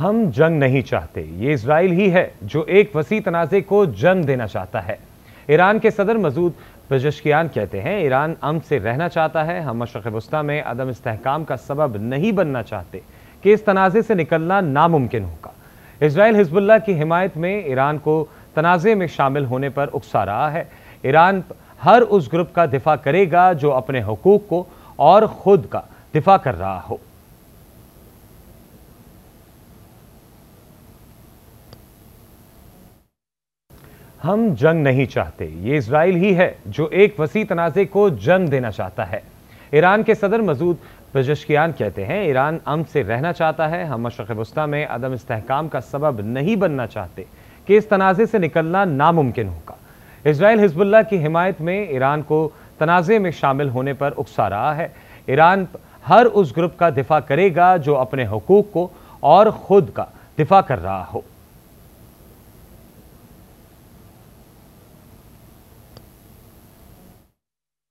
हम जंग नहीं चाहते ये इसराइल ही है जो एक वसी तनाज़े को जन्म देना चाहता है ईरान के सदर मजूद बजशकियान कहते हैं ईरान अम से रहना चाहता है हम मशरक़ में अदम इसकाम का सबब नहीं बनना चाहते कि इस तनाज़े से निकलना नामुमकिन होगा इसराइल हिजबुल्ला की हिमायत में ईरान को तनाज़े में शामिल होने पर उकसा रहा है ईरान हर उस ग्रुप का दिफा करेगा जो अपने हकूक़ को और ख़ुद का दिफा कर रहा हो हम जंग नहीं चाहते ये इसराइल ही है जो एक वसी तनाज़े को जन्म देना चाहता है ईरान के सदर मजूद बजशकियान कहते हैं ईरान अम से रहना चाहता है हम मशरक़ वस्ती में अदम इसकाम का सबब नहीं बनना चाहते कि इस तनाज़े से निकलना नामुमकिन होगा इसराइल हिजबुल्ला की हिमायत में ईरान को तनाज़े में शामिल होने पर उकसा रहा है ईरान हर उस ग्रुप का दिफा करेगा जो अपने हकूक़ को और ख़ुद का दिफा कर रहा हो